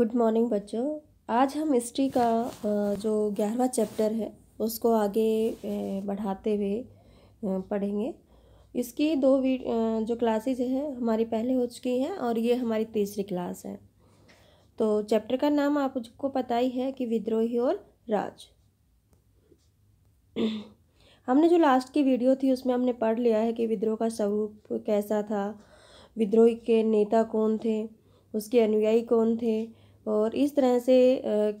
good morning बच्चों आज हम हिस्ट्री का जो ग्यारहवा चैप्टर है उसको आगे बढ़ाते हुए पढ़ेंगे इसकी दो जो क्लासेज हैं हमारी पहले हो चुकी हैं और ये हमारी तीसरी क्लास है तो चैप्टर का नाम आपको पता ही है कि विद्रोही और राज हमने जो लास्ट की वीडियो थी उसमें हमने पढ़ लिया है कि विद्रोह का स्वरूप कैसा था विद्रोही के नेता कौन थे उसके अनुयायी कौन थे और इस तरह से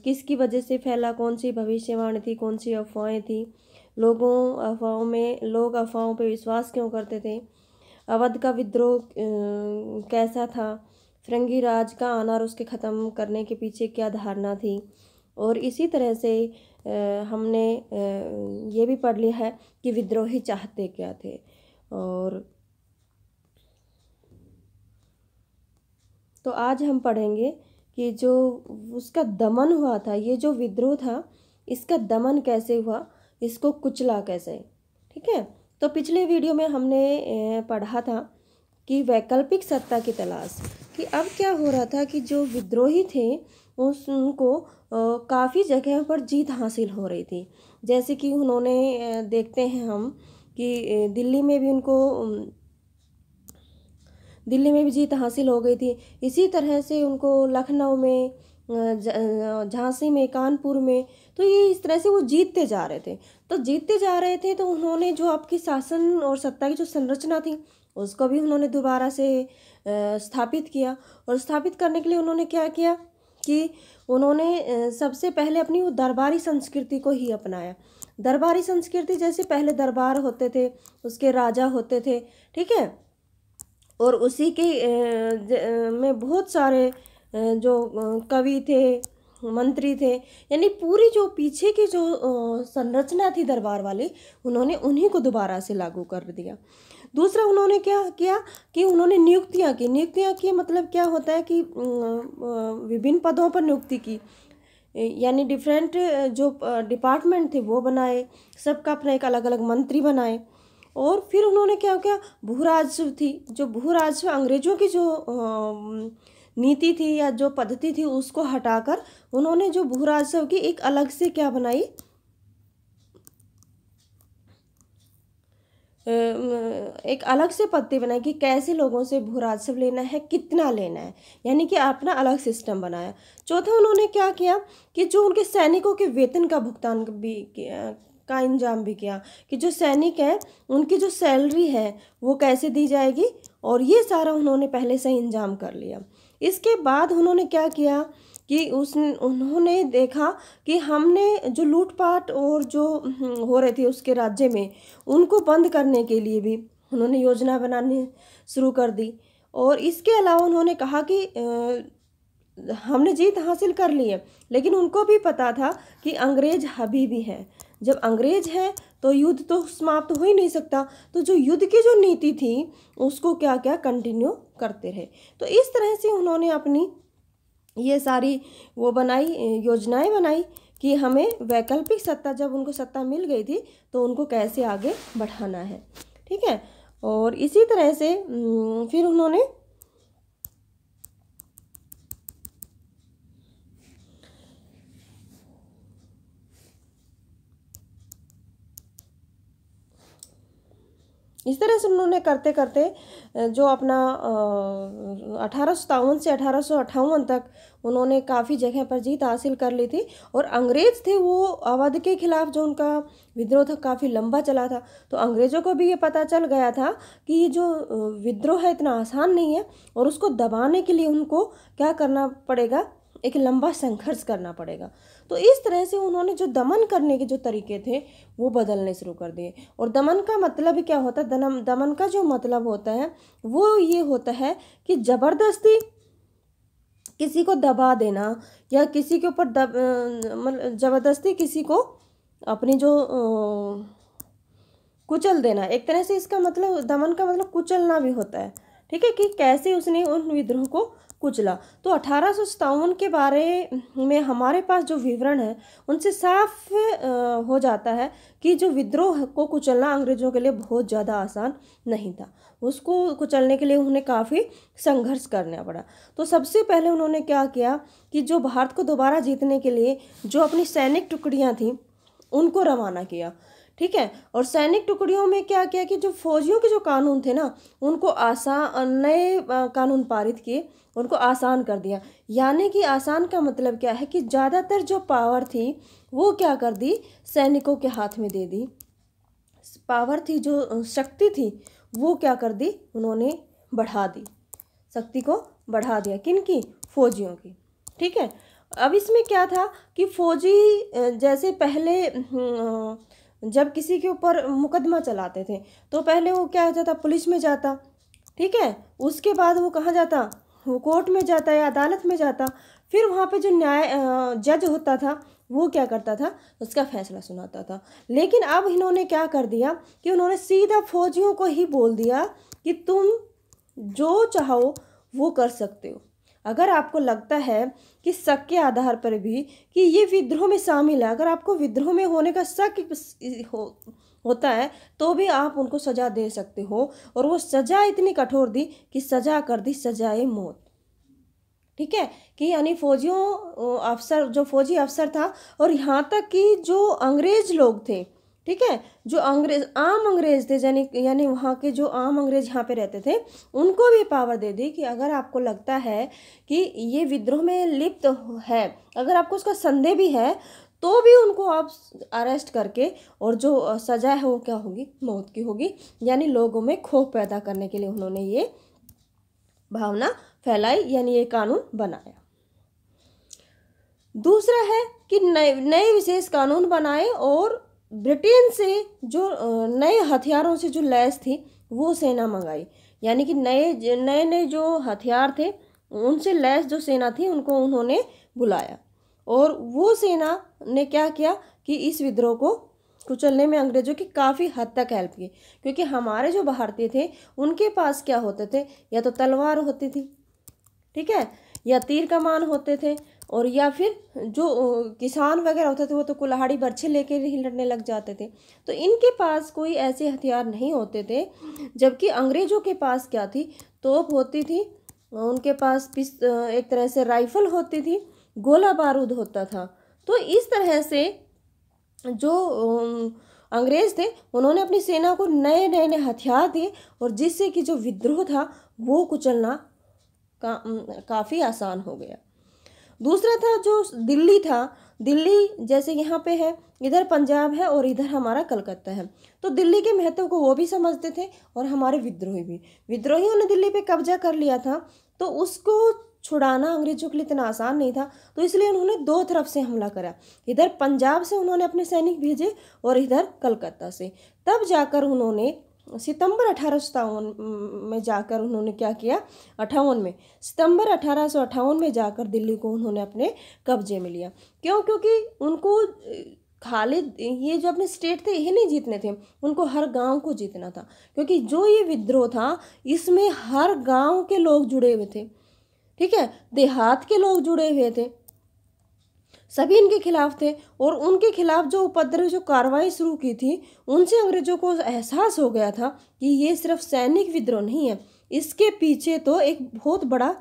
किसकी वजह से फैला कौन सी भविष्यवाणी थी कौन सी अफवाहें थी लोगों अफवाहों में लोग अफवाहों पर विश्वास क्यों करते थे अवध का विद्रोह कैसा था फिरंगी राज का आना और उसके ख़त्म करने के पीछे क्या धारणा थी और इसी तरह से हमने ये भी पढ़ लिया है कि विद्रोही चाहते क्या थे और तो आज हम पढ़ेंगे ये जो उसका दमन हुआ था ये जो विद्रोह था इसका दमन कैसे हुआ इसको कुचला कैसे ठीक है तो पिछले वीडियो में हमने पढ़ा था कि वैकल्पिक सत्ता की तलाश कि अब क्या हो रहा था कि जो विद्रोही थे उस उनको काफ़ी जगह पर जीत हासिल हो रही थी जैसे कि उन्होंने देखते हैं हम कि दिल्ली में भी उनको दिल्ली में भी जीत हासिल हो गई थी इसी तरह से उनको लखनऊ में झांसी में कानपुर में तो ये इस तरह से वो जीतते जा रहे थे तो जीतते जा रहे थे तो उन्होंने जो आपकी शासन और सत्ता की जो संरचना थी उसको भी उन्होंने दोबारा से स्थापित किया और स्थापित करने के लिए उन्होंने क्या किया कि उन्होंने सबसे पहले अपनी वो दरबारी संस्कृति को ही अपनाया दरबारी संस्कृति जैसे पहले दरबार होते थे उसके राजा होते थे ठीक है और उसी के में बहुत सारे जो कवि थे मंत्री थे यानी पूरी जो पीछे की जो संरचना थी दरबार वाली उन्होंने उन्हीं को दोबारा से लागू कर दिया दूसरा उन्होंने क्या किया कि उन्होंने नियुक्तियाँ की नियुक्तियाँ की मतलब क्या होता है कि विभिन्न पदों पर नियुक्ति की यानी डिफरेंट जो डिपार्टमेंट थे वो बनाए सबका अपना एक अलग अलग मंत्री बनाए और फिर उन्होंने क्या किया भूराजस्व थी जो भूराजस्व अंग्रेजों की जो नीति थी या जो पद्धति थी उसको हटाकर उन्होंने जो भूराजस्व की एक अलग से क्या बनाई एक अलग से पद्धति बनाई कि कैसे लोगों से भू राजस्व लेना है कितना लेना है यानी कि अपना अलग सिस्टम बनाया चौथा उन्होंने क्या किया कि जो उनके सैनिकों के वेतन का भुगतान भी का इंजाम भी किया कि जो सैनिक हैं उनकी जो सैलरी है वो कैसे दी जाएगी और ये सारा उन्होंने पहले से इंजाम कर लिया इसके बाद उन्होंने क्या किया कि उस उन्होंने देखा कि हमने जो लूटपाट और जो हम्म, हो रहे थे उसके राज्य में उनको बंद करने के लिए भी उन्होंने योजना बनाने शुरू कर दी और इसके अलावा उन्होंने कहा कि हमने जीत हासिल कर ली है लेकिन उनको भी पता था कि अंग्रेज अभी भी हैं जब अंग्रेज हैं तो युद्ध तो समाप्त हो ही नहीं सकता तो जो युद्ध की जो नीति थी उसको क्या क्या कंटिन्यू करते रहे तो इस तरह से उन्होंने अपनी ये सारी वो बनाई योजनाएं बनाई कि हमें वैकल्पिक सत्ता जब उनको सत्ता मिल गई थी तो उनको कैसे आगे बढ़ाना है ठीक है और इसी तरह से फिर उन्होंने इस तरह से उन्होंने करते करते जो अपना अठारह से अठारह तक उन्होंने काफ़ी जगह पर जीत हासिल कर ली थी और अंग्रेज़ थे वो अवध के खिलाफ जो उनका विद्रोह था काफ़ी लंबा चला था तो अंग्रेज़ों को भी ये पता चल गया था कि ये जो विद्रोह है इतना आसान नहीं है और उसको दबाने के लिए उनको क्या करना पड़ेगा एक लंबा संघर्ष करना पड़ेगा तो इस तरह से उन्होंने जो दमन करने के जो तरीके थे वो बदलने शुरू कर दिए और दमन का मतलब क्या होता है दमन दमन का जो मतलब होता है वो ये होता है कि ज़बरदस्ती किसी को दबा देना या किसी के ऊपर दब मतलब ज़बरदस्ती किसी को अपनी जो कुचल देना एक तरह से इसका मतलब दमन का मतलब कुचलना भी होता है ठीक है कि कैसे उसने उन विद्रोह को कुचला तो अठारह के बारे में हमारे पास जो विवरण है उनसे साफ हो जाता है कि जो विद्रोह को कुचलना अंग्रेजों के लिए बहुत ज़्यादा आसान नहीं था उसको कुचलने के लिए उन्हें काफ़ी संघर्ष करना पड़ा तो सबसे पहले उन्होंने क्या किया कि जो भारत को दोबारा जीतने के लिए जो अपनी सैनिक टुकड़ियाँ थीं उनको रवाना किया ठीक है और सैनिक टुकड़ियों में क्या किया कि जो फौजियों के जो कानून थे ना उनको आसान नए कानून पारित किए उनको आसान कर दिया यानी कि आसान का मतलब क्या है कि ज़्यादातर जो पावर थी वो क्या कर दी सैनिकों के हाथ में दे दी पावर थी जो शक्ति थी वो क्या कर दी उन्होंने बढ़ा दी शक्ति को बढ़ा दिया किन की फौजियों की ठीक है अब इसमें क्या था कि फौजी जैसे पहले हम्म, जब किसी के ऊपर मुकदमा चलाते थे तो पहले वो क्या जाता पुलिस में जाता ठीक है उसके बाद वो कहाँ जाता वो कोर्ट में जाता या अदालत में जाता फिर वहाँ पे जो न्याय जज होता था वो क्या करता था उसका फैसला सुनाता था लेकिन अब इन्होंने क्या कर दिया कि उन्होंने सीधा फौजियों को ही बोल दिया कि तुम जो चाहो वो कर सकते हो अगर आपको लगता है कि शक के आधार पर भी कि ये विद्रोह में शामिल है अगर आपको विद्रोह में होने का शक हो होता है तो भी आप उनको सज़ा दे सकते हो और वो सज़ा इतनी कठोर दी कि सज़ा कर दी सजाए मौत ठीक है कि यानी फौजियों अफसर जो फौजी अफसर था और यहाँ तक कि जो अंग्रेज लोग थे ठीक है जो अंग्रेज आम अंग्रेज थे यानी यानी वहाँ के जो आम अंग्रेज यहाँ पे रहते थे उनको भी पावर दे दी कि अगर आपको लगता है कि ये विद्रोह में लिप्त है अगर आपको उसका संदेह भी है तो भी उनको आप अरेस्ट करके और जो सजा है वो क्या होगी मौत की होगी यानी लोगों में खोफ पैदा करने के लिए उन्होंने ये भावना फैलाई यानी ये कानून बनाया दूसरा है कि नए नए विशेष कानून बनाए और ब्रिटेन से जो नए हथियारों से जो लैस थी वो सेना मंगाई यानी कि नए नए नए जो हथियार थे उनसे लैस जो सेना थी उनको उन्होंने बुलाया और वो सेना ने क्या किया कि इस विद्रोह को कुचलने में अंग्रेजों की काफ़ी हद तक हेल्प की क्योंकि हमारे जो भारतीय थे उनके पास क्या होते थे या तो तलवार होती थी ठीक है या तीर कमान होते थे और या फिर जो किसान वगैरह होते थे वो तो कुल्हाड़ी बर्छे लेके ही लड़ने लग जाते थे तो इनके पास कोई ऐसे हथियार नहीं होते थे जबकि अंग्रेज़ों के पास क्या थी तोप होती थी उनके पास पिस एक तरह से राइफल होती थी गोला बारूद होता था तो इस तरह से जो अंग्रेज़ थे उन्होंने अपनी सेना को नए नए नए हथियार दिए और जिससे कि जो विद्रोह था वो कुचलना का काफ़ी आसान हो गया दूसरा था जो दिल्ली था दिल्ली जैसे यहाँ पे है इधर पंजाब है और इधर हमारा कलकत्ता है तो दिल्ली के महत्व को वो भी समझते थे और हमारे विद्रोही भी विद्रोहियों ने दिल्ली पे कब्जा कर लिया था तो उसको छुड़ाना अंग्रेजों के लिए इतना आसान नहीं था तो इसलिए उन्होंने दो तरफ से हमला करा इधर पंजाब से उन्होंने अपने सैनिक भेजे और इधर कलकत्ता से तब जाकर उन्होंने सितंबर अठारह में जाकर उन्होंने क्या किया अठावन में सितंबर अठारह में जाकर दिल्ली को उन्होंने अपने कब्जे में लिया क्यों क्योंकि उनको खालिद ये जो अपने स्टेट थे ये नहीं जीतने थे उनको हर गांव को जीतना था क्योंकि जो ये विद्रोह था इसमें हर गांव के लोग जुड़े हुए थे ठीक है देहात के लोग जुड़े हुए थे सभी इनके खिलाफ थे और उनके खिलाफ जो उपद्रव जो कार्रवाई शुरू की थी उनसे अंग्रेजों को एहसास हो गया था कि ये सिर्फ सैनिक विद्रोह नहीं है इसके पीछे तो एक बहुत बड़ा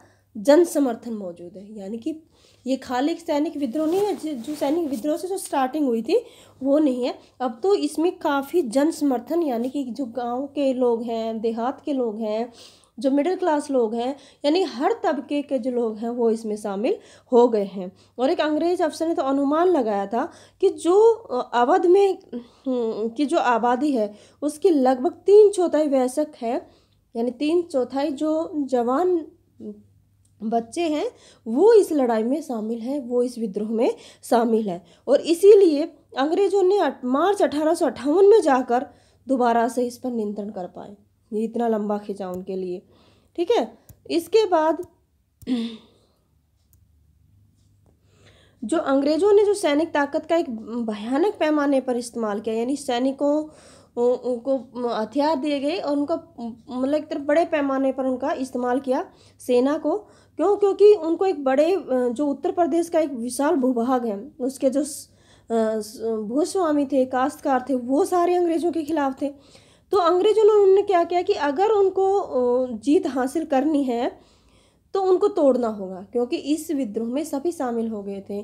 जन समर्थन मौजूद है यानी कि ये खाली एक सैनिक विद्रोह नहीं है जो सैनिक विद्रोह से जो स्टार्टिंग हुई थी वो नहीं है अब तो इसमें काफ़ी जन समर्थन यानी कि जो गांव के लोग हैं देहात के लोग हैं जो मिडिल क्लास लोग हैं यानी हर तबके के जो लोग हैं वो इसमें शामिल हो गए हैं और एक अंग्रेज अफसर ने तो अनुमान लगाया था कि जो अवध में हम्म, की जो आबादी है उसकी लगभग तीन चौथाई वयस्क है यानी तीन चौथाई जो जवान हम्म, बच्चे हैं वो इस लड़ाई में शामिल हैं वो इस विद्रोह में शामिल है और इसीलिए अंग्रेजों ने मार्च अठारह में जाकर दोबारा से इस पर नियंत्रण कर पाए ये इतना लंबा खींचा उनके लिए ठीक है इसके बाद जो अंग्रेजों ने जो सैनिक ताकत का एक भयानक पैमाने पर इस्तेमाल किया यानी सैनिकों उनको हथियार दिए गए और उनका मतलब एक तरफ बड़े पैमाने पर उनका इस्तेमाल किया सेना को क्यों क्योंकि उनको एक बड़े जो उत्तर प्रदेश का एक विशाल भूभाग है उसके जो भूस्वामी थे काश्तकार थे वो सारे अंग्रेजों के खिलाफ थे तो अंग्रेजों ने उन्होंने क्या किया कि अगर उनको जीत हासिल करनी है तो उनको तोड़ना होगा क्योंकि इस विद्रोह में सभी शामिल हो गए थे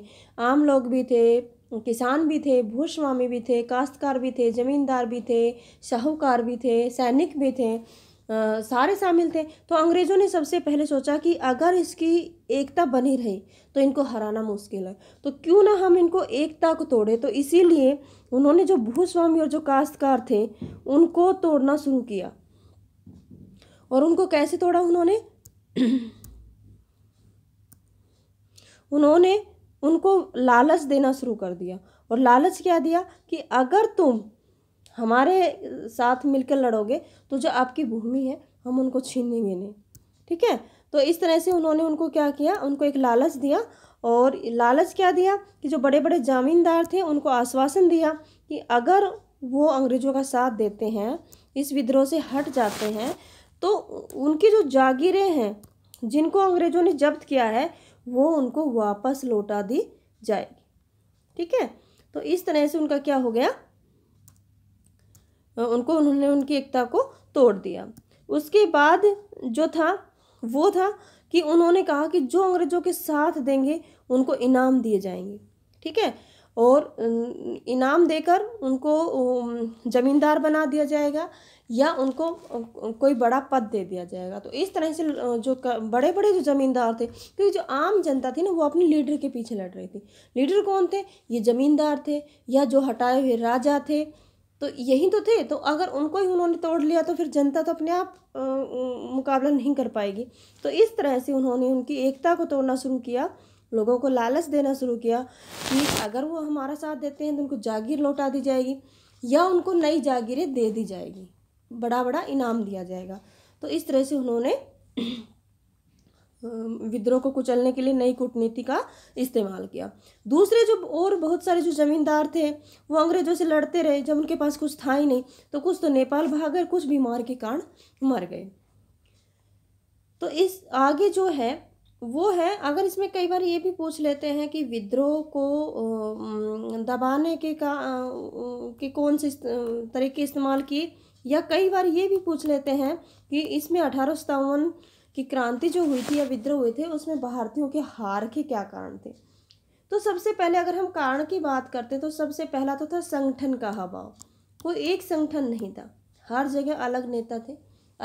आम लोग भी थे किसान भी थे भूस्वामी भी थे काश्तकार भी थे ज़मींदार भी थे शाहूकार भी थे सैनिक भी थे सारे शामिल थे तो अंग्रेज़ों ने सबसे पहले सोचा कि अगर इसकी एकता बनी रहे तो इनको हराना मुश्किल है तो क्यों ना हम इनको एकता को तोड़े तो इसीलिए उन्होंने जो भूस्वामी और जो काश्तकार थे उनको तोड़ना शुरू किया और उनको कैसे तोड़ा उन्होंने उन्होंने उनको लालच देना शुरू कर दिया और लालच क्या दिया कि अगर तुम हमारे साथ मिलकर लड़ोगे तो जो आपकी भूमि है हम उनको छीनेंगे नहीं ठीक है तो इस तरह से उन्होंने उनको क्या किया उनको एक लालच दिया और लालच क्या दिया कि जो बड़े बड़े जामींदार थे उनको आश्वासन दिया कि अगर वो अंग्रेज़ों का साथ देते हैं इस विद्रोह से हट जाते हैं तो उनकी जो जागीरें हैं जिनको अंग्रेज़ों ने जब्त किया है वो उनको वापस लौटा दी जाएगी ठीक है तो इस तरह से उनका क्या हो गया उनको उन्होंने उनकी एकता को तोड़ दिया उसके बाद जो था वो था कि उन्होंने कहा कि जो अंग्रेज़ों के साथ देंगे उनको इनाम दिए जाएंगे ठीक है और इनाम देकर उनको ज़मींदार बना दिया जाएगा या उनको कोई बड़ा पद दे दिया जाएगा तो इस तरह से जो बड़े बड़े जो ज़मींदार थे क्योंकि जो आम जनता थी ना वो अपने लीडर के पीछे लड़ रही थी लीडर कौन थे ये ज़मींदार थे या जो हटाए हुए राजा थे तो यही तो थे तो अगर उनको ही उन्होंने तोड़ लिया तो फिर जनता तो अपने आप मुकाबला नहीं कर पाएगी तो इस तरह से उन्होंने उनकी एकता को तोड़ना शुरू किया लोगों को लालच देना शुरू किया कि अगर वो हमारा साथ देते हैं तो उनको जागीर लौटा दी जाएगी या उनको नई जागीरें दे दी जाएगी बड़ा बड़ा इनाम दिया जाएगा तो इस तरह से उन्होंने विद्रोह को कुचलने के लिए नई कूटनीति का इस्तेमाल किया दूसरे जो और बहुत सारे जो जमींदार थे वो अंग्रेजों से लड़ते रहे जब उनके पास कुछ था ही नहीं तो कुछ तो नेपाल भाग और कुछ बीमार के कारण मर गए तो इस आगे जो है वो है अगर इसमें कई बार ये भी पूछ लेते हैं कि विद्रोह को दबाने के का के कौन से तरीके इस्तेमाल किए या कई बार ये भी पूछ लेते हैं कि इसमें अठारह सतावन कि क्रांति जो हुई थी या विद्रोह हुए थे उसमें भारतीयों के हार के क्या कारण थे तो सबसे पहले अगर हम कारण की बात करते तो सबसे पहला तो था संगठन का अभाव कोई एक संगठन नहीं था हर जगह अलग नेता थे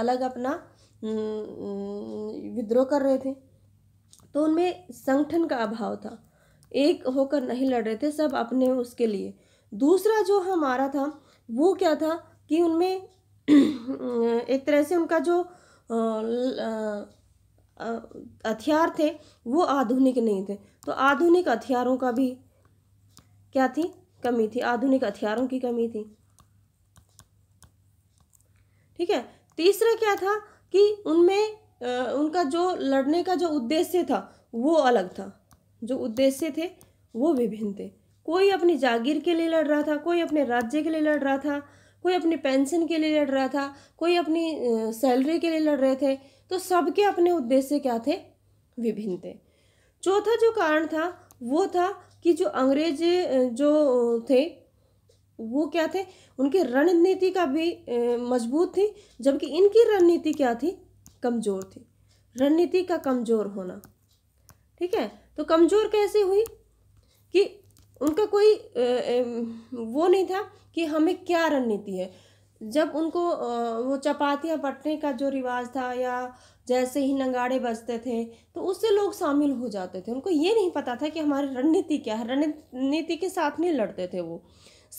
अलग अपना विद्रोह कर रहे थे तो उनमें संगठन का अभाव था एक होकर नहीं लड़ रहे थे सब अपने उसके लिए दूसरा जो हमारा था वो क्या था कि उनमें एक तरह से उनका जो हथियार थे वो आधुनिक नहीं थे तो आधुनिक हथियारों का भी क्या थी कमी थी आधुनिक हथियारों की कमी थी ठीक है तीसरा क्या था कि उनमें उनका जो लड़ने का जो उद्देश्य था वो अलग था जो उद्देश्य थे वो विभिन्न थे कोई अपनी जागीर के लिए लड़ रहा था कोई अपने राज्य के लिए लड़ रहा था कोई अपनी पेंशन के लिए लड़ रहा था कोई अपनी सैलरी के लिए लड़ रहे थे तो सबके अपने उद्देश्य क्या थे विभिन्न थे चौथा जो कारण था वो था कि जो अंग्रेज जो थे वो क्या थे उनकी रणनीति का भी मजबूत थी जबकि इनकी रणनीति क्या थी कमज़ोर थी रणनीति का कमज़ोर होना ठीक है तो कमज़ोर कैसे हुई कि उनका कोई वो नहीं था कि हमें क्या रणनीति है जब उनको वो चपातियाँ बटने का जो रिवाज था या जैसे ही नंगाड़े बजते थे तो उससे लोग शामिल हो जाते थे उनको ये नहीं पता था कि हमारी रणनीति क्या है रणनीति के साथ नहीं लड़ते थे वो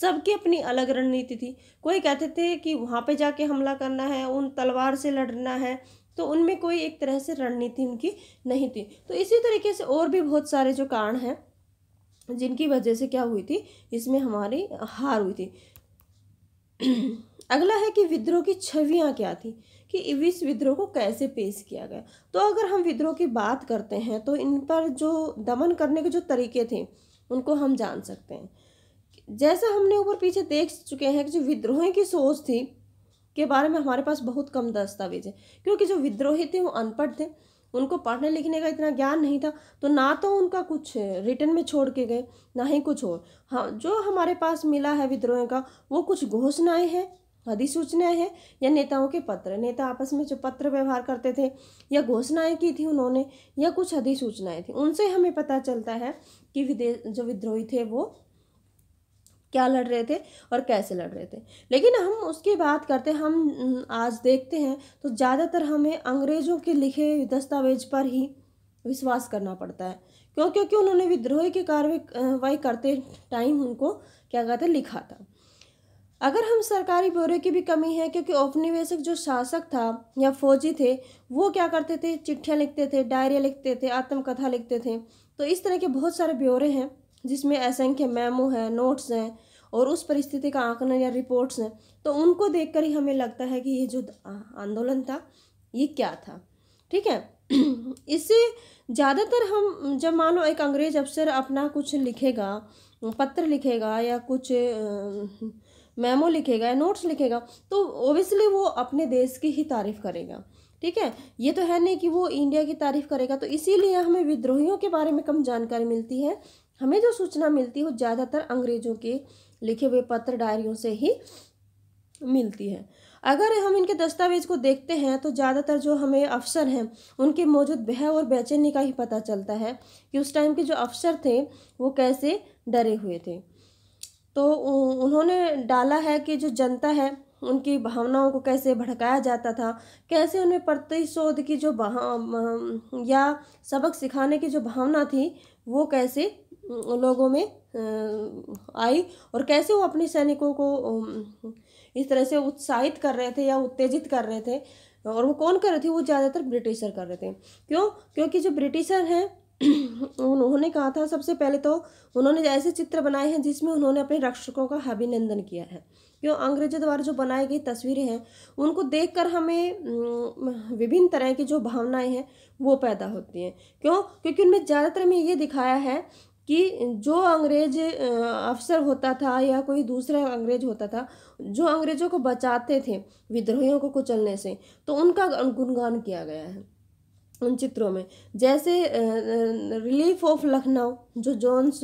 सबकी अपनी अलग रणनीति थी कोई कहते थे कि वहाँ पे जाके हमला करना है उन तलवार से लड़ना है तो उनमें कोई एक तरह से रणनीति उनकी नहीं थी तो इसी तरीके से और भी बहुत सारे जो कारण हैं जिनकी वजह से क्या हुई थी इसमें हमारी हार हुई थी अगला है कि विद्रोह की छवियाँ क्या थी कि इस विद्रोह को कैसे पेश किया गया तो अगर हम विद्रोह की बात करते हैं तो इन पर जो दमन करने के जो तरीके थे उनको हम जान सकते हैं जैसा हमने ऊपर पीछे देख चुके हैं कि जो विद्रोही की सोच थी के बारे में हमारे पास बहुत कम दस्तावेज है क्योंकि जो विद्रोही थे वो अनपढ़ थे उनको पढ़ने लिखने का इतना ज्ञान नहीं था तो ना तो उनका कुछ रिटर्न में छोड़ के गए ना ही कुछ और हाँ जो हमारे पास मिला है विद्रोह का वो कुछ घोषणाएँ हैं अधिसूचनाएँ हैं या नेताओं के पत्र नेता आपस में जो पत्र व्यवहार करते थे या घोषणाएं की थी उन्होंने या कुछ अधिसूचनाएँ थी उनसे हमें पता चलता है कि विदेश जो विद्रोही थे वो क्या लड़ रहे थे और कैसे लड़ रहे थे लेकिन हम उसकी बात करते हैं हम आज देखते हैं तो ज़्यादातर हमें अंग्रेज़ों के लिखे दस्तावेज पर ही विश्वास करना पड़ता है क्यों क्योंकि उन्होंने विद्रोह की कार्रवाई करते टाइम उनको क्या कहते लिखा था अगर हम सरकारी ब्यौरे की भी कमी है क्योंकि औपनिवेशिक जो शासक था या फौजी थे वो क्या करते थे चिट्ठियाँ लिखते थे डायरिया लिखते थे आत्मकथा लिखते थे तो इस तरह के बहुत सारे ब्यौरे हैं जिसमें असंख्य मेमो है नोट्स हैं और उस परिस्थिति का आंकलन या रिपोर्ट्स हैं तो उनको देखकर ही हमें लगता है कि ये जो आंदोलन था ये क्या था ठीक है इससे ज़्यादातर हम जब मान लो एक अंग्रेज अफसर अपना कुछ लिखेगा पत्र लिखेगा या कुछ मेमो लिखेगा या नोट्स लिखेगा तो ओबियसली वो अपने देश की ही तारीफ़ करेगा ठीक है ये तो है नहीं कि वो इंडिया की तारीफ़ करेगा तो इसीलिए हमें विद्रोहियों के बारे में कम जानकारी मिलती है हमें जो सूचना मिलती है वो ज़्यादातर अंग्रेज़ों के लिखे हुए पत्र डायरियों से ही मिलती है अगर हम इनके दस्तावेज को देखते हैं तो ज़्यादातर जो हमें अफसर हैं उनके मौजूद भय और बेचैनी का ही पता चलता है कि उस टाइम के जो अफसर थे वो कैसे डरे हुए थे तो उन्होंने डाला है कि जो जनता है उनकी भावनाओं को कैसे भड़काया जाता था कैसे उन्हें प्रतिशोध की जो या सबक सिखाने की जो भावना थी वो कैसे लोगों में आई और कैसे वो अपने सैनिकों को इस तरह से उत्साहित कर रहे थे या उत्तेजित कर रहे थे और वो कौन कर रहे थे वो ज़्यादातर ब्रिटिशर कर रहे थे क्यों क्योंकि जो ब्रिटिशर हैं उन्होंने कहा था सबसे पहले तो उन्होंने ऐसे चित्र बनाए हैं जिसमें उन्होंने अपने रक्षकों का अभिनंदन किया है क्यों अंग्रेजों द्वारा जो बनाई गई तस्वीरें हैं उनको देखकर हमें विभिन्न तरह की जो भावनाएं हैं वो पैदा होती हैं क्यों क्योंकि उनमें ज़्यादातर में ये दिखाया है कि जो अंग्रेज अफसर होता था या कोई दूसरा अंग्रेज होता था जो अंग्रेजों को बचाते थे विद्रोहियों को कुचलने से तो उनका गुणगान किया गया है उन चित्रों में जैसे रिलीफ ऑफ लखनऊ जो जॉन्स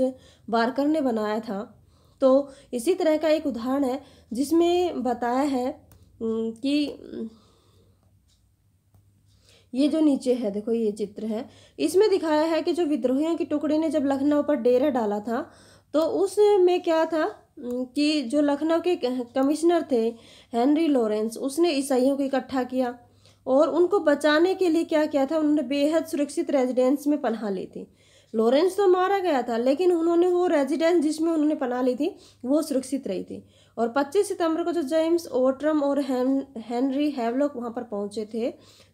बारकर ने बनाया था तो इसी तरह का एक उदाहरण है जिसमें बताया है कि ये जो नीचे है देखो ये चित्र है इसमें दिखाया है कि जो विद्रोहियों की टुकड़ी ने जब लखनऊ पर डेरा डाला था तो उसमें क्या था कि जो लखनऊ के कमिश्नर थे हेनरी लॉरेंस उसने ईसाइयों को इकट्ठा किया और उनको बचाने के लिए क्या किया था उन्होंने बेहद सुरक्षित रेजिडेंस में पन्हा ली थी लॉरेंस तो मारा गया था लेकिन उन्होंने वो रेजिडेंस जिसमें उन्होंने पनाह ली थी वो सुरक्षित रही थी और 25 सितंबर को जो जेम्स ओट्रम और हेनरी हैवलॉक वहाँ पर पहुँचे थे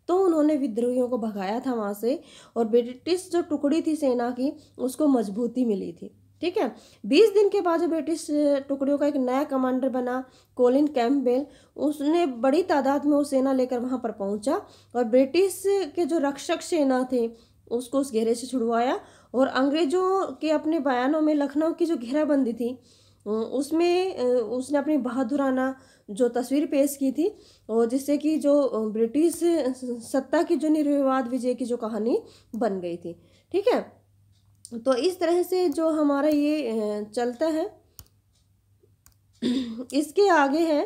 तो उन्होंने विद्रोहियों को भगाया था वहाँ से और ब्रिटिश जो टुकड़ी थी सेना की उसको मजबूती मिली थी ठीक है बीस दिन के बाद जो ब्रिटिश टुकड़ियों का एक नया कमांडर बना कोलिन कैम्पबेल उसने बड़ी तादाद में वो सेना लेकर वहाँ पर पहुँचा और ब्रिटिश के जो रक्षक सेना थे उसको उस घेरे से छुड़वाया और अंग्रेजों के अपने बयानों में लखनऊ की जो घेराबंदी थी उसमें उसने अपनी बहादुराना जो तस्वीर पेश की थी और जिससे कि जो ब्रिटिश सत्ता की जो निर्विवाद विजय की जो कहानी बन गई थी ठीक है तो इस तरह से जो हमारा ये चलता है इसके आगे है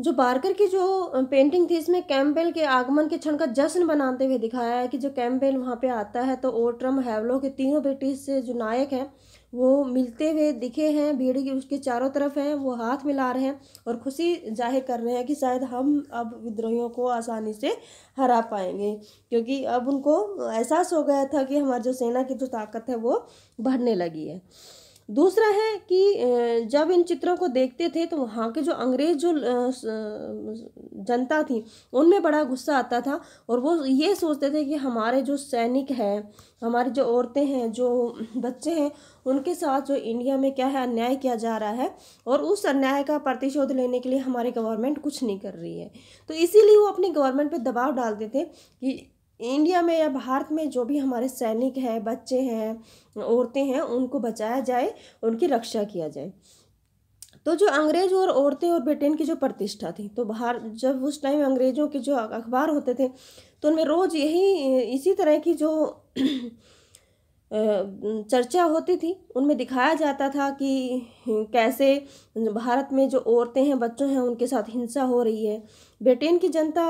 जो बार्कर की जो पेंटिंग थी इसमें कैम्पेल के आगमन के क्षण का जश्न बनाते हुए दिखाया है कि जो कैम्पेल वहाँ पे आता है तो ओट्रम हैवलो के तीनों ब्रिटिश जो नायक हैं वो मिलते हुए दिखे हैं भीड़ की उसके चारों तरफ हैं वो हाथ मिला रहे हैं और खुशी जाहिर कर रहे हैं कि शायद हम अब विद्रोहियों को आसानी से हरा पाएंगे क्योंकि अब उनको एहसास हो गया था कि हमारी जो सेना की जो ताकत है वो बढ़ने लगी है दूसरा है कि जब इन चित्रों को देखते थे तो वहाँ के जो अंग्रेज जो जनता थी उनमें बड़ा गुस्सा आता था और वो ये सोचते थे कि हमारे जो सैनिक हैं हमारी जो औरतें हैं जो बच्चे हैं उनके साथ जो इंडिया में क्या है अन्याय किया जा रहा है और उस अन्याय का प्रतिशोध लेने के लिए हमारी गवर्नमेंट कुछ नहीं कर रही है तो इसीलिए वो अपनी गवर्नमेंट पर दबाव डालते थे कि इंडिया में या भारत में जो भी हमारे सैनिक हैं बच्चे हैं औरतें हैं उनको बचाया जाए उनकी रक्षा किया जाए तो जो अंग्रेज और औरतें और ब्रिटेन की जो प्रतिष्ठा थी तो बाहर जब उस टाइम अंग्रेजों के जो अखबार होते थे तो उनमें रोज़ यही इसी तरह की जो चर्चा होती थी उनमें दिखाया जाता था कि कैसे भारत में जो औरतें हैं बच्चों हैं उनके साथ हिंसा हो रही है ब्रिटेन की जनता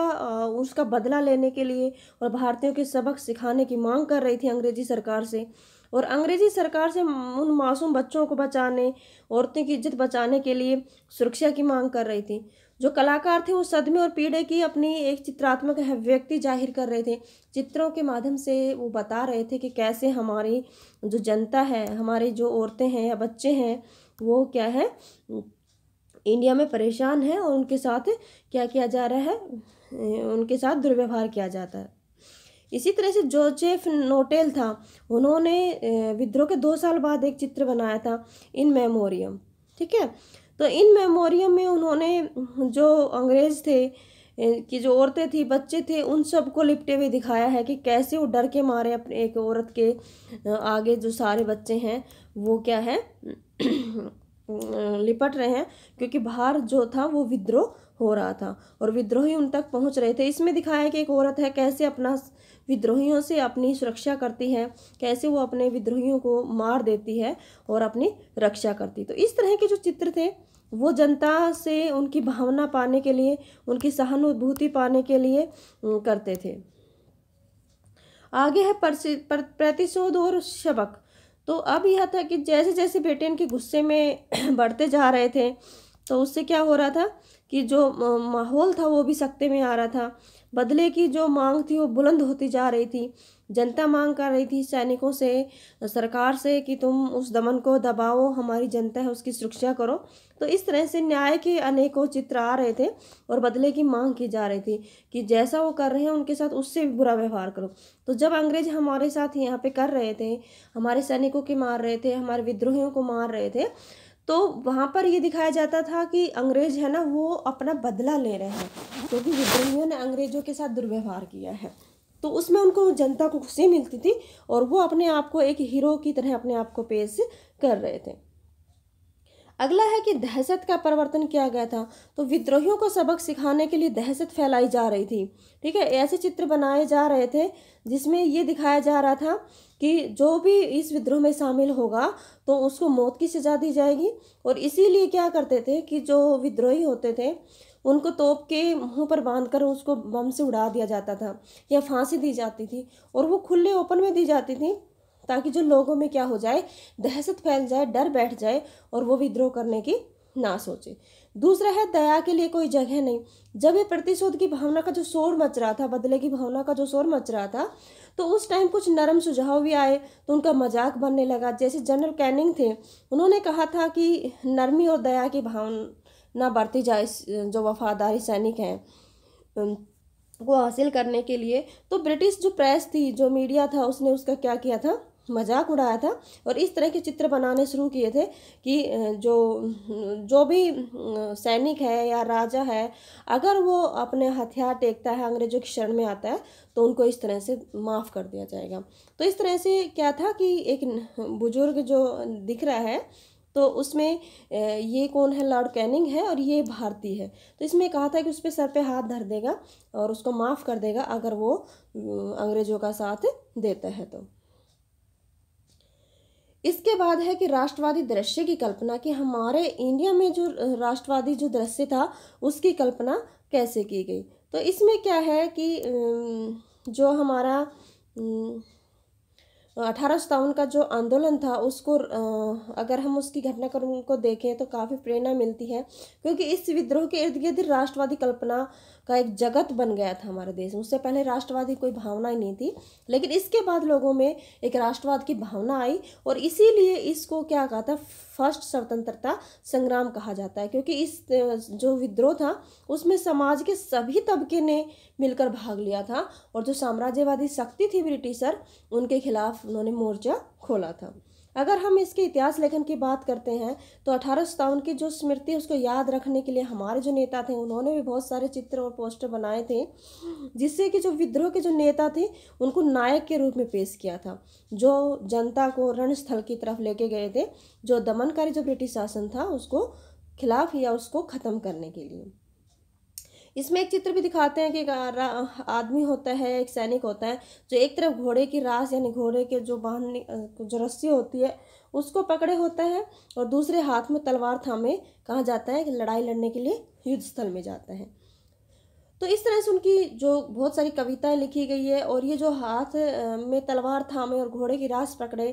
उसका बदला लेने के लिए और भारतीयों के सबक सिखाने की मांग कर रही थी अंग्रेज़ी सरकार से और अंग्रेज़ी सरकार से उन मासूम बच्चों को बचाने औरतों की इज्जत बचाने के लिए सुरक्षा की मांग कर रही थी जो कलाकार थे वो सदमे और पीड़े की अपनी एक चित्रात्मक व्यक्ति जाहिर कर रहे थे चित्रों के माध्यम से वो बता रहे थे कि कैसे हमारी जो जनता है हमारे जो औरतें हैं या बच्चे हैं वो क्या है इंडिया में परेशान है और उनके साथ क्या किया जा रहा है उनके साथ दुर्व्यवहार किया जाता है इसी तरह से जोजेफ नोटेल था उन्होंने विद्रोह के दो साल बाद एक चित्र बनाया था इन मेमोरियम ठीक है तो इन मेमोरियम में उन्होंने जो अंग्रेज़ थे कि जो औरतें थी बच्चे थे उन सबको लिपटे हुए दिखाया है कि कैसे वो डर के मारे अपने एक औरत के आगे जो सारे बच्चे हैं वो क्या है लिपट रहे हैं क्योंकि बाहर जो था वो विद्रोह हो रहा था और विद्रोही उन तक पहुंच रहे थे इसमें दिखाया है कि एक औरत है कैसे अपना विद्रोहियों से अपनी सुरक्षा करती है कैसे वो अपने विद्रोहियों को मार देती है और अपनी रक्षा करती तो इस तरह के जो चित्र थे वो जनता से उनकी भावना पाने के लिए उनकी सहानुभूति पाने के लिए करते थे आगे है प्रतिशोध और शबक तो अब यह था कि जैसे जैसे बेटे इनके गुस्से में बढ़ते जा रहे थे तो उससे क्या हो रहा था कि जो माहौल था वो भी सख्ते में आ रहा था बदले की जो मांग थी वो बुलंद होती जा रही थी जनता मांग कर रही थी सैनिकों से सरकार से कि तुम उस दमन को दबाओ हमारी जनता है उसकी सुरक्षा करो तो इस तरह से न्याय के अनेकों चित्र आ रहे थे और बदले की मांग की जा रही थी कि जैसा वो कर रहे हैं उनके साथ उससे भी बुरा व्यवहार करो तो जब अंग्रेज हमारे साथ यहाँ पे कर रहे थे हमारे सैनिकों के मार रहे थे हमारे विद्रोहियों को मार रहे थे तो वहाँ पर ये दिखाया जाता था कि अंग्रेज है ना वो अपना बदला ले रहे हैं क्योंकि विद्रोहियों ने अंग्रेजों के साथ दुर्व्यवहार किया है तो उसमें उनको जनता को खुशी मिलती थी और वो अपने आप को एक हीरो की तरह अपने आप को पेश कर रहे थे अगला है कि दहशत का परिवर्तन किया गया था तो विद्रोहियों को सबक सिखाने के लिए दहशत फैलाई जा रही थी ठीक है ऐसे चित्र बनाए जा रहे थे जिसमें ये दिखाया जा रहा था कि जो भी इस विद्रोह में शामिल होगा तो उसको मौत की सजा दी जाएगी और इसीलिए क्या करते थे कि जो विद्रोही होते थे उनको तोप के मुंह पर बांधकर उसको बम से उड़ा दिया जाता था या फांसी दी जाती थी और वो खुले ओपन में दी जाती थी ताकि जो लोगों में क्या हो जाए दहशत फैल जाए डर बैठ जाए और वो विद्रोह करने की ना सोचे दूसरा है दया के लिए कोई जगह नहीं जब ये प्रतिशोध की भावना का जो शोर मच रहा था बदले की भावना का जो शोर मच रहा था तो उस टाइम कुछ नरम सुझाव भी आए तो उनका मजाक बनने लगा जैसे जनरल कैनिंग थे उन्होंने कहा था कि नरमी और दया की भावना ना बढ़ती जाए जो वफादारी सैनिक हैं को हासिल करने के लिए तो ब्रिटिश जो प्रेस थी जो मीडिया था उसने उसका क्या किया था मजाक उड़ाया था और इस तरह के चित्र बनाने शुरू किए थे कि जो जो भी सैनिक है या राजा है अगर वो अपने हथियार टेकता है अंग्रेजों की शरण में आता है तो उनको इस तरह से माफ़ कर दिया जाएगा तो इस तरह से क्या था कि एक बुजुर्ग जो दिख रहा है तो उसमें ये कौन है लॉर्ड कैनिंग है और ये भारती है तो इसमें कहा था कि उस पर सर पे हाथ धर देगा और उसको माफ़ कर देगा अगर वो अंग्रेज़ों का साथ देता है तो इसके बाद है कि राष्ट्रवादी दृश्य की कल्पना कि हमारे इंडिया में जो राष्ट्रवादी जो दृश्य था उसकी कल्पना कैसे की गई तो इसमें क्या है कि जो हमारा अठारह का जो आंदोलन था उसको अगर हम उसकी घटनाक्रम को देखें तो काफ़ी प्रेरणा मिलती है क्योंकि इस विद्रोह के इर्द गिर्द राष्ट्रवादी कल्पना का एक जगत बन गया था हमारे देश में उससे पहले राष्ट्रवादी कोई भावना ही नहीं थी लेकिन इसके बाद लोगों में एक राष्ट्रवाद की भावना आई और इसीलिए इसको क्या कहा था फर्स्ट स्वतंत्रता संग्राम कहा जाता है क्योंकि इस जो विद्रोह था उसमें समाज के सभी तबके ने मिलकर भाग लिया था और जो साम्राज्यवादी शक्ति थी ब्रिटिशर उनके खिलाफ उन्होंने मोर्चा खोला था अगर हम इसके इतिहास लेखन की बात करते हैं तो अठारह की जो स्मृति उसको याद रखने के लिए हमारे जो नेता थे उन्होंने भी बहुत सारे चित्र और पोस्टर बनाए थे जिससे कि जो विद्रोह के जो नेता थे उनको नायक के रूप में पेश किया था जो जनता को रणस्थल की तरफ लेके गए थे जो दमनकारी जो ब्रिटिश शासन था उसको खिलाफ या उसको ख़त्म करने के लिए इसमें एक चित्र भी दिखाते हैं कि एक आदमी होता है एक सैनिक होता है जो एक तरफ घोड़े की रास यानी घोड़े के जो बांधने जो रस्सी होती है उसको पकड़े होता है और दूसरे हाथ में तलवार थामे कहा जाता है कि लड़ाई लड़ने के लिए युद्ध स्थल में जाता है तो इस तरह से उनकी जो बहुत सारी कविताएं लिखी गई है और ये जो हाथ में तलवार थामे और घोड़े की रास पकड़े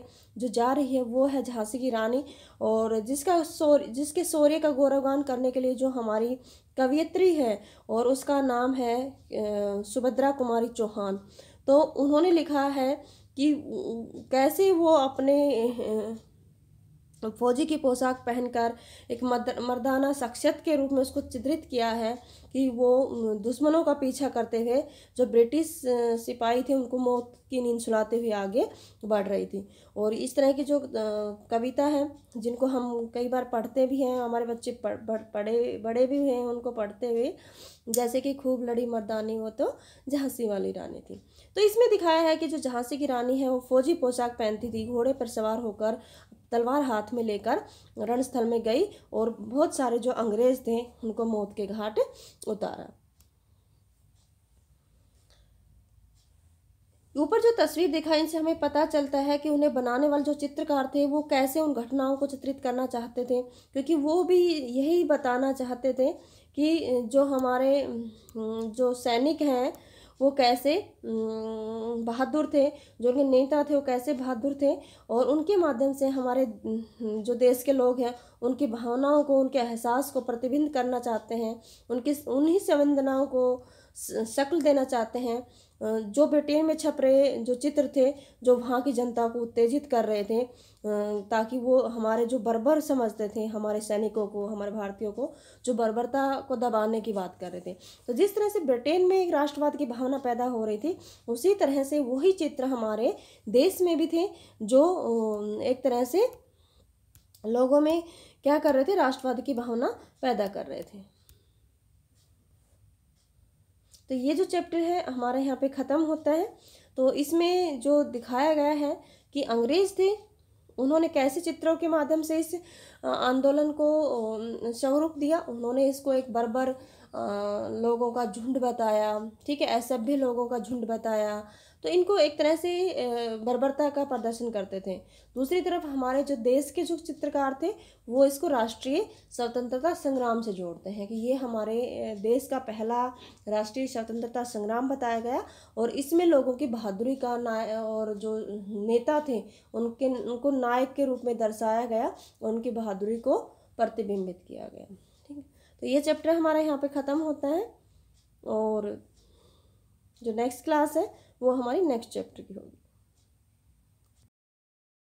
जो जा रही है वो है झांसी की रानी और जिसका सौर जिसके शौर्य का गौरवगान करने के लिए जो हमारी कवियत्री है और उसका नाम है सुभद्रा कुमारी चौहान तो उन्होंने लिखा है कि कैसे वो अपने फौजी की पोशाक पहनकर एक मर्दाना शख्सियत के रूप में उसको चित्रित किया है कि वो दुश्मनों का पीछा करते हुए जो ब्रिटिश सिपाही थे उनको मौत की नींद सुलाते हुए आगे बढ़ रही थी और इस तरह की जो कविता है जिनको हम कई बार पढ़ते भी हैं हमारे बच्चे पढ़, पढ़े बड़े भी हैं उनको पढ़ते हुए जैसे कि खूब लड़ी मर्दानी वो तो झांसी वाली रानी थी तो इसमें दिखाया है कि जो झांसी की रानी है वो फौजी पोशाक पहनती थी घोड़े पर सवार होकर तलवार हाथ में लेकर रणस्थल में गई और बहुत सारे जो अंग्रेज थे उनको मौत के घाट उतारा ऊपर जो तस्वीर दिखाई इनसे हमें पता चलता है कि उन्हें बनाने वाले जो चित्रकार थे वो कैसे उन घटनाओं को चित्रित करना चाहते थे क्योंकि वो भी यही बताना चाहते थे कि जो हमारे जो सैनिक हैं वो कैसे बहादुर थे जो उनके नेता थे वो कैसे बहादुर थे और उनके माध्यम से हमारे जो देश के लोग हैं उनकी भावनाओं को उनके एहसास को प्रतिबिंब करना चाहते हैं उनकी उन्हीं संवेदनाओं को शक्ल देना चाहते हैं जो ब्रिटेन में छप रहे जो चित्र थे जो वहाँ की जनता को उत्तेजित कर रहे थे ताकि वो हमारे जो बर्बर समझते थे हमारे सैनिकों को हमारे भारतीयों को जो बर्बरता को दबाने की बात कर रहे थे तो जिस तरह से ब्रिटेन में एक राष्ट्रवाद की भावना पैदा हो रही थी उसी तरह से वही चित्र हमारे देश में भी थे जो एक तरह से लोगों में क्या कर रहे थे राष्ट्रवाद की भावना पैदा कर रहे थे तो ये जो चैप्टर है हमारा यहाँ पे ख़त्म होता है तो इसमें जो दिखाया गया है कि अंग्रेज़ थे उन्होंने कैसे चित्रों के माध्यम से इस आंदोलन को स्वरूप दिया उन्होंने इसको एक बर्बर लोगों का झुंड बताया ठीक है असभ्य लोगों का झुंड बताया तो इनको एक तरह से बर्बरता का प्रदर्शन करते थे दूसरी तरफ हमारे जो देश के जो चित्रकार थे वो इसको राष्ट्रीय स्वतंत्रता संग्राम से जोड़ते हैं कि ये हमारे देश का पहला राष्ट्रीय स्वतंत्रता संग्राम बताया गया और इसमें लोगों की बहादुरी का नाय और जो नेता थे उनके उनको नायक के रूप में दर्शाया गया और उनकी बहादुरी को प्रतिबिंबित किया गया ठीक है तो ये चैप्टर हमारा यहाँ पे ख़त्म होता है और जो नेक्स्ट क्लास है वो हमारी नेक्स्ट चैप्टर की होगी